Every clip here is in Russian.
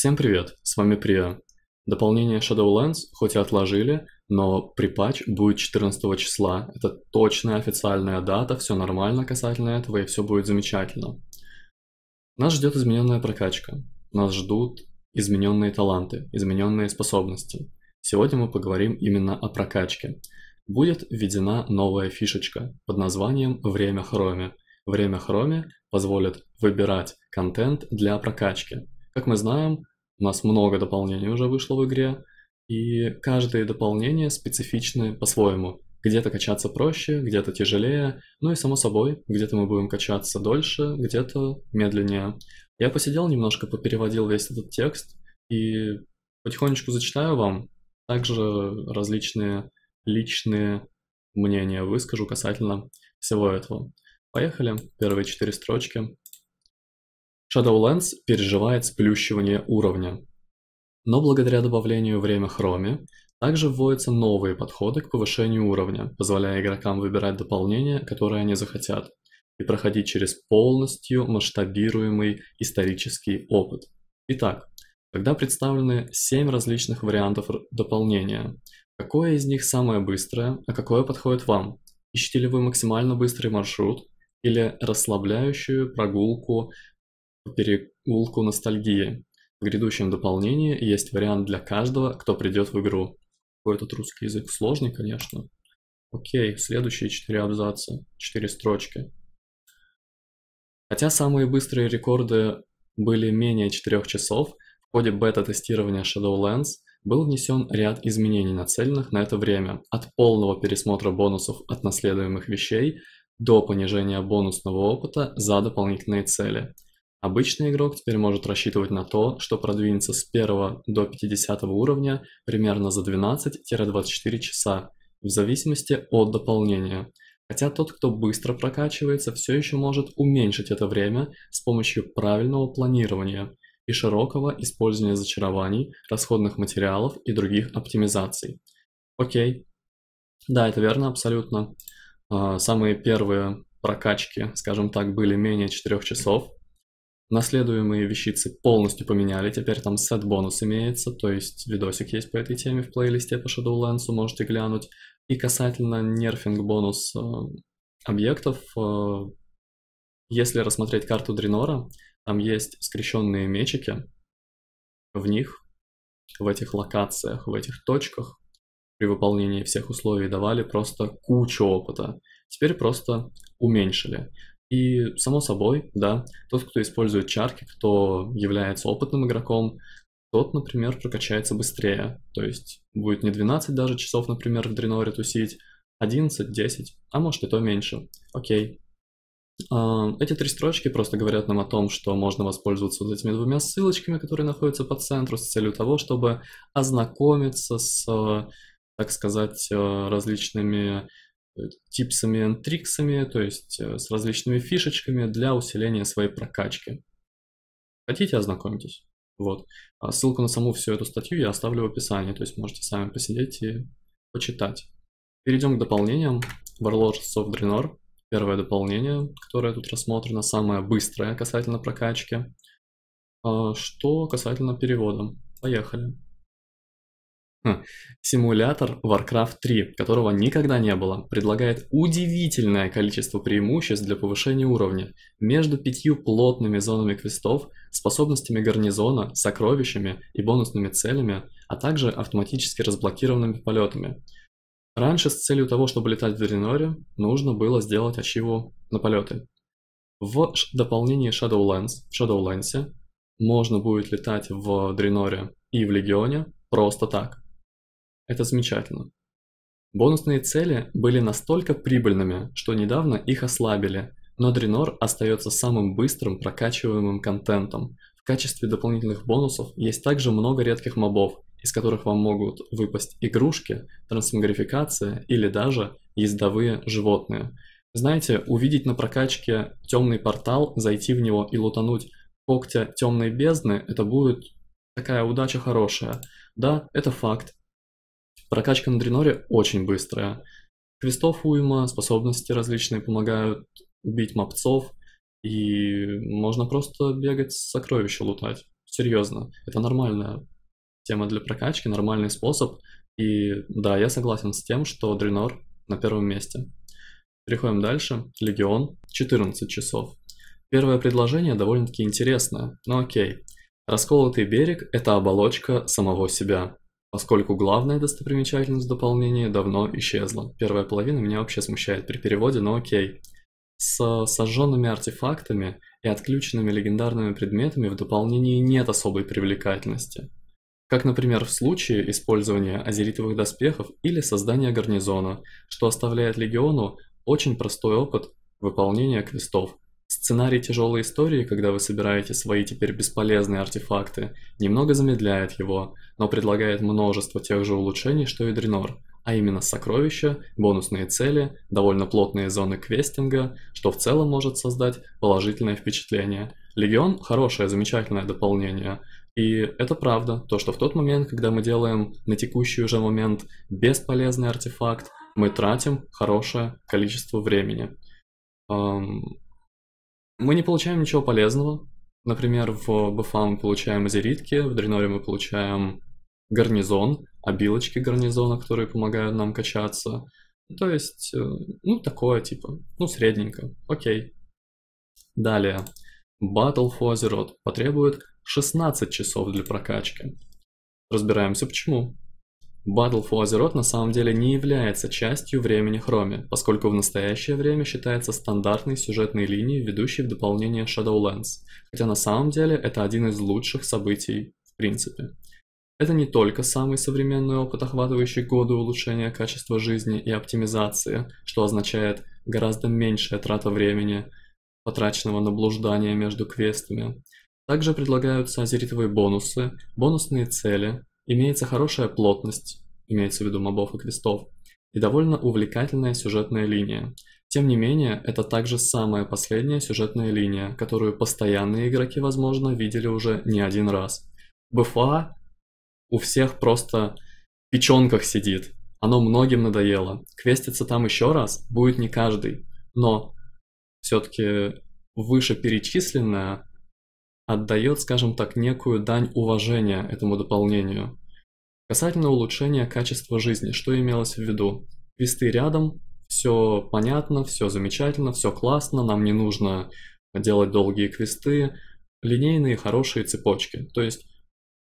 Всем привет, с вами Прия. Дополнение Shadowlands хоть и отложили, но припач будет 14 числа. Это точная официальная дата, все нормально касательно этого и все будет замечательно. Нас ждет измененная прокачка. Нас ждут измененные таланты, измененные способности. Сегодня мы поговорим именно о прокачке. Будет введена новая фишечка под названием «Время Хроме». «Время Хроме» позволит выбирать контент для прокачки – как мы знаем, у нас много дополнений уже вышло в игре, и каждое дополнение специфичное по-своему. Где-то качаться проще, где-то тяжелее, ну и само собой, где-то мы будем качаться дольше, где-то медленнее. Я посидел немножко, попереводил весь этот текст и потихонечку зачитаю вам. Также различные личные мнения выскажу касательно всего этого. Поехали, первые четыре строчки. Shadowlands переживает сплющивание уровня. Но благодаря добавлению время хроме, также вводятся новые подходы к повышению уровня, позволяя игрокам выбирать дополнения, которые они захотят, и проходить через полностью масштабируемый исторический опыт. Итак, когда представлены 7 различных вариантов дополнения, какое из них самое быстрое, а какое подходит вам? Ищете ли вы максимально быстрый маршрут или расслабляющую прогулку переулку ностальгии. В грядущем дополнении есть вариант для каждого, кто придет в игру. Какой этот русский язык сложный, конечно. Окей, следующие четыре абзаца, четыре строчки. Хотя самые быстрые рекорды были менее 4 часов, в ходе бета-тестирования Shadowlands был внесен ряд изменений, нацеленных на это время, от полного пересмотра бонусов от наследуемых вещей до понижения бонусного опыта за дополнительные цели – Обычный игрок теперь может рассчитывать на то, что продвинется с 1 до 50 уровня примерно за 12-24 часа, в зависимости от дополнения. Хотя тот, кто быстро прокачивается, все еще может уменьшить это время с помощью правильного планирования и широкого использования зачарований, расходных материалов и других оптимизаций. Окей. Да, это верно, абсолютно. А, самые первые прокачки, скажем так, были менее 4 часов, Наследуемые вещицы полностью поменяли, теперь там сет-бонус имеется, то есть видосик есть по этой теме в плейлисте по Shadowlands, можете глянуть. И касательно нерфинг-бонус э, объектов, э, если рассмотреть карту Дренора, там есть скрещенные мечики, в них, в этих локациях, в этих точках, при выполнении всех условий давали просто кучу опыта. Теперь просто уменьшили. И, само собой, да, тот, кто использует чарки, кто является опытным игроком, тот, например, прокачается быстрее. То есть будет не 12 даже часов, например, в Дреноре тусить, 11, 10, а может и то меньше. Окей. А, эти три строчки просто говорят нам о том, что можно воспользоваться вот этими двумя ссылочками, которые находятся по центру, с целью того, чтобы ознакомиться с, так сказать, э, различными типсами, триксами, то есть э, с различными фишечками для усиления своей прокачки. Хотите, ознакомьтесь. Вот. А ссылку на саму всю эту статью я оставлю в описании, то есть можете сами посидеть и почитать. Перейдем к дополнениям. Warlords of Draenor. Первое дополнение, которое тут рассмотрено, самое быстрое касательно прокачки. А что касательно перевода. Поехали. Хм. Симулятор Warcraft 3, которого никогда не было, предлагает удивительное количество преимуществ для повышения уровня. Между пятью плотными зонами квестов, способностями гарнизона, сокровищами и бонусными целями, а также автоматически разблокированными полетами. Раньше с целью того, чтобы летать в Дреноре, нужно было сделать ачиву на полеты. В дополнении Shadowlands, в Shadowlands можно будет летать в Дреноре и в Легионе просто так. Это замечательно. Бонусные цели были настолько прибыльными, что недавно их ослабили, но Дренор остается самым быстрым прокачиваемым контентом. В качестве дополнительных бонусов есть также много редких мобов, из которых вам могут выпасть игрушки, трансмогрификация или даже ездовые животные. Знаете, увидеть на прокачке темный портал, зайти в него и лутануть когтя темной бездны, это будет такая удача хорошая. Да, это факт, Прокачка на Дреноре очень быстрая. Квестов уйма, способности различные помогают убить мопцов, и можно просто бегать сокровища лутать. Серьезно, это нормальная тема для прокачки, нормальный способ. И да, я согласен с тем, что Дренор на первом месте. Переходим дальше. Легион. 14 часов. Первое предложение довольно-таки интересное, но окей. Расколотый берег – это оболочка самого себя. Поскольку главная достопримечательность в дополнении давно исчезла. Первая половина меня вообще смущает при переводе, но окей. С сожженными артефактами и отключенными легендарными предметами в дополнении нет особой привлекательности. Как, например, в случае использования азеритовых доспехов или создания гарнизона, что оставляет легиону очень простой опыт выполнения квестов, Сценарий тяжелой истории, когда вы собираете свои теперь бесполезные артефакты, немного замедляет его, но предлагает множество тех же улучшений, что и Дренор, а именно сокровища, бонусные цели, довольно плотные зоны квестинга, что в целом может создать положительное впечатление. Легион – хорошее, замечательное дополнение, и это правда, то, что в тот момент, когда мы делаем на текущий уже момент бесполезный артефакт, мы тратим хорошее количество времени мы не получаем ничего полезного. Например, в БФА мы получаем азеритки, в Дреноре мы получаем гарнизон, обилочки гарнизона, которые помогают нам качаться. То есть, э, ну, такое, типа, ну, средненько, окей. Далее. Battle for Azeroth потребует 16 часов для прокачки. Разбираемся почему. Battle for Azeroth на самом деле не является частью времени Хроми, поскольку в настоящее время считается стандартной сюжетной линией, ведущей в дополнение Shadowlands, хотя на самом деле это один из лучших событий в принципе. Это не только самый современный опыт, охватывающий годы улучшения качества жизни и оптимизации, что означает гораздо меньшая трата времени, потраченного на блуждание между квестами. Также предлагаются азеритовые бонусы, бонусные цели, Имеется хорошая плотность, имеется в виду мобов и квестов, и довольно увлекательная сюжетная линия. Тем не менее, это также самая последняя сюжетная линия, которую постоянные игроки, возможно, видели уже не один раз. БФА у всех просто в печенках сидит. Оно многим надоело. Квеститься там еще раз будет не каждый. Но все-таки вышеперечисленное отдает, скажем так, некую дань уважения этому дополнению. Касательно улучшения качества жизни, что имелось в виду? Квесты рядом, все понятно, все замечательно, все классно, нам не нужно делать долгие квесты, линейные хорошие цепочки, то есть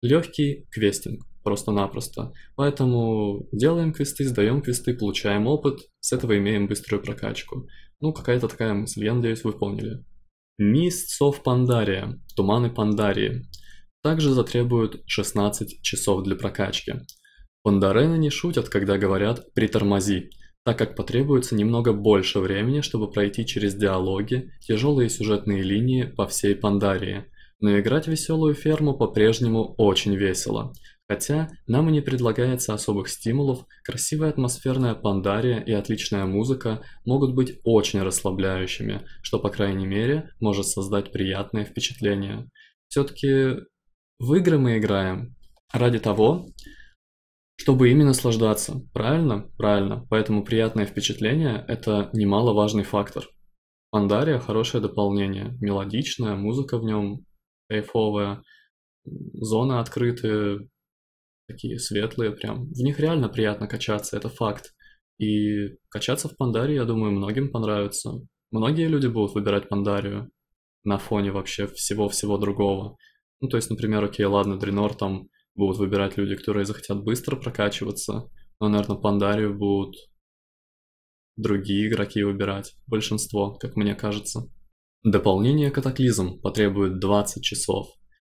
легкий квестинг просто-напросто. Поэтому делаем квесты, сдаем квесты, получаем опыт, с этого имеем быструю прокачку. Ну, какая-то такая мысль, я надеюсь, вы поняли. Мисцов Пандария, туманы Пандарии, также затребуют 16 часов для прокачки. Пандарены не шутят, когда говорят «притормози», так как потребуется немного больше времени, чтобы пройти через диалоги, тяжелые сюжетные линии по всей Пандарии. Но играть веселую ферму по-прежнему очень весело. Хотя нам и не предлагается особых стимулов, красивая атмосферная пандария и отличная музыка могут быть очень расслабляющими, что, по крайней мере, может создать приятное впечатление. Все-таки в игры мы играем ради того, чтобы ими наслаждаться. Правильно? Правильно. Поэтому приятное впечатление – это немаловажный фактор. Пандария – хорошее дополнение. Мелодичная, музыка в нем кайфовая, зоны открытые, такие светлые прям. В них реально приятно качаться, это факт. И качаться в Пандаре, я думаю, многим понравится. Многие люди будут выбирать Пандарию на фоне вообще всего-всего другого. Ну, то есть, например, окей, ладно, Дренор там будут выбирать люди, которые захотят быстро прокачиваться, но, наверное, Пандарию будут другие игроки выбирать, большинство, как мне кажется. Дополнение «Катаклизм» потребует 20 часов,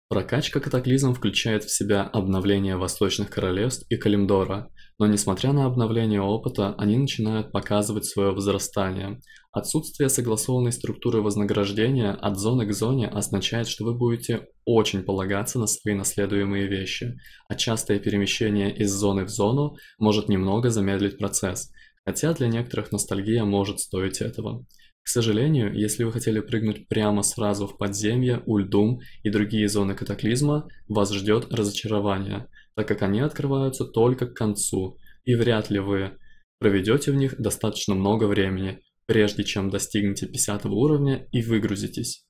Прокачка катаклизм включает в себя обновление Восточных Королевств и Калимдора, но несмотря на обновление опыта, они начинают показывать свое возрастание. Отсутствие согласованной структуры вознаграждения от зоны к зоне означает, что вы будете очень полагаться на свои наследуемые вещи, а частое перемещение из зоны в зону может немного замедлить процесс, хотя для некоторых ностальгия может стоить этого. К сожалению, если вы хотели прыгнуть прямо сразу в подземье, Ульдум и другие зоны катаклизма, вас ждет разочарование, так как они открываются только к концу, и вряд ли вы проведете в них достаточно много времени, прежде чем достигнете 50 уровня и выгрузитесь.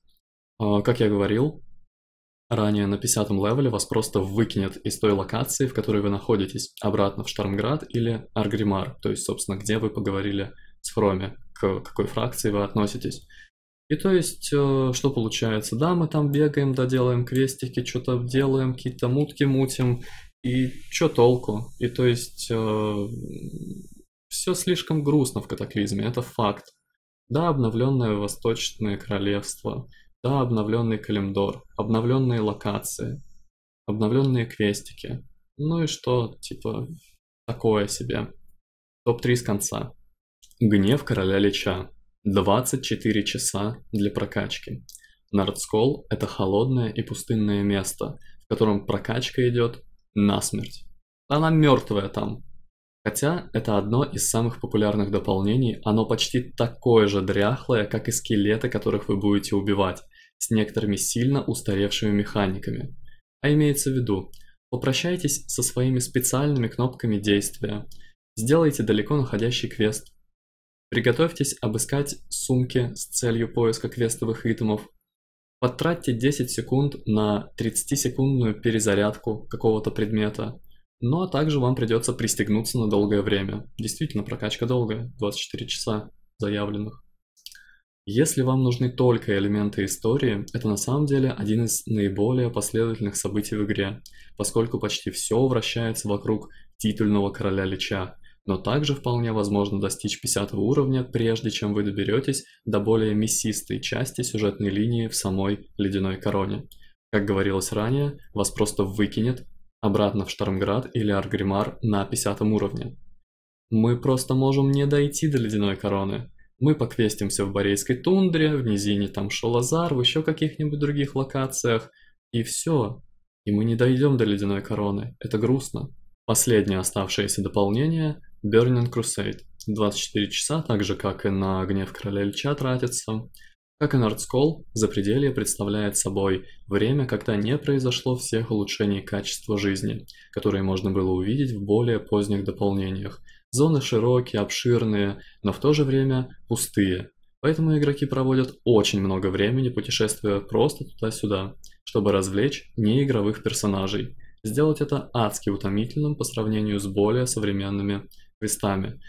А, как я говорил, ранее на 50 левеле вас просто выкинет из той локации, в которой вы находитесь, обратно в Штормград или Аргримар, то есть, собственно, где вы поговорили с Фроми к какой фракции вы относитесь. И то есть, э, что получается? Да, мы там бегаем, да, делаем крестики, что-то делаем, какие-то мутки мутим, и что толку? И то есть, э, все слишком грустно в катаклизме, это факт. Да, обновленное Восточное Королевство, да, обновленный Калимдор, обновленные локации, обновленные квестики Ну и что, типа, такое себе. Топ-3 с конца. Гнев короля Лича. 24 часа для прокачки. Нардскол – это холодное и пустынное место, в котором прокачка идет насмерть. Она мертвая там. Хотя это одно из самых популярных дополнений, оно почти такое же дряхлое, как и скелеты, которых вы будете убивать, с некоторыми сильно устаревшими механиками. А имеется в виду, попрощайтесь со своими специальными кнопками действия, сделайте далеко находящий квест, Приготовьтесь обыскать сумки с целью поиска квестовых ритмов. Потратьте 10 секунд на 30-секундную перезарядку какого-то предмета. Ну а также вам придется пристегнуться на долгое время. Действительно, прокачка долгая, 24 часа заявленных. Если вам нужны только элементы истории, это на самом деле один из наиболее последовательных событий в игре, поскольку почти все вращается вокруг титульного короля Лича – но также вполне возможно достичь 50 уровня, прежде чем вы доберетесь до более мясистой части сюжетной линии в самой Ледяной Короне. Как говорилось ранее, вас просто выкинет обратно в Штормград или Аргримар на 50 уровне. Мы просто можем не дойти до Ледяной Короны. Мы поквестимся в Борейской тундре, в низине там Шолазар, в еще каких-нибудь других локациях, и все. И мы не дойдем до Ледяной Короны. Это грустно. Последнее оставшееся дополнение Burning Crusade. 24 часа, так же как и на Гнев Короля Ильича тратится. Как и Нордскол, запределье представляет собой время, когда не произошло всех улучшений качества жизни, которые можно было увидеть в более поздних дополнениях. Зоны широкие, обширные, но в то же время пустые. Поэтому игроки проводят очень много времени, путешествуя просто туда-сюда, чтобы развлечь неигровых персонажей. Сделать это адски утомительным по сравнению с более современными крестами.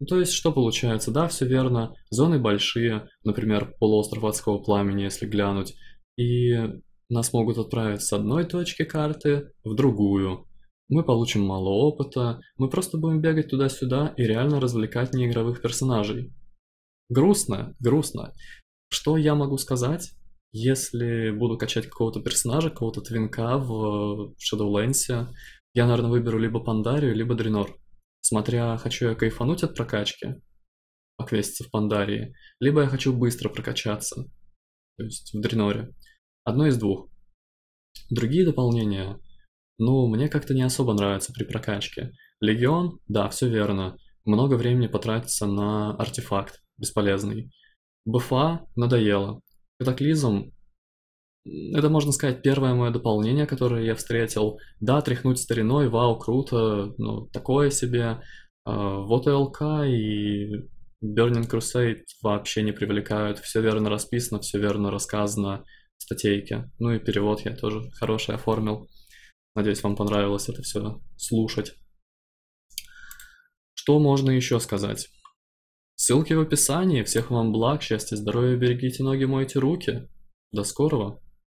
Ну, то есть, что получается? Да, все верно, зоны большие, например, полуостров адского пламени, если глянуть, и нас могут отправить с одной точки карты в другую. Мы получим мало опыта, мы просто будем бегать туда-сюда и реально развлекать неигровых персонажей. Грустно, грустно. Что я могу сказать? Если буду качать какого-то персонажа, какого-то твинка в э, Shadowlands, я, наверное, выберу либо Пандарию, либо Дренор смотря хочу я кайфануть от прокачки, поквеститься в Пандарии, либо я хочу быстро прокачаться, то есть в Дреноре. Одно из двух. Другие дополнения, ну, мне как-то не особо нравятся при прокачке. Легион, да, все верно, много времени потратится на артефакт, бесполезный. БФА надоело. Катаклизм это, можно сказать, первое мое дополнение, которое я встретил. Да, тряхнуть стариной, вау, круто, ну, такое себе. А, вот ЛК и Burning Crusade вообще не привлекают. Все верно расписано, все верно рассказано в статейке. Ну и перевод я тоже хороший оформил. Надеюсь, вам понравилось это все слушать. Что можно еще сказать? Ссылки в описании. Всех вам благ, счастья, здоровья, берегите ноги, мойте руки. До скорого!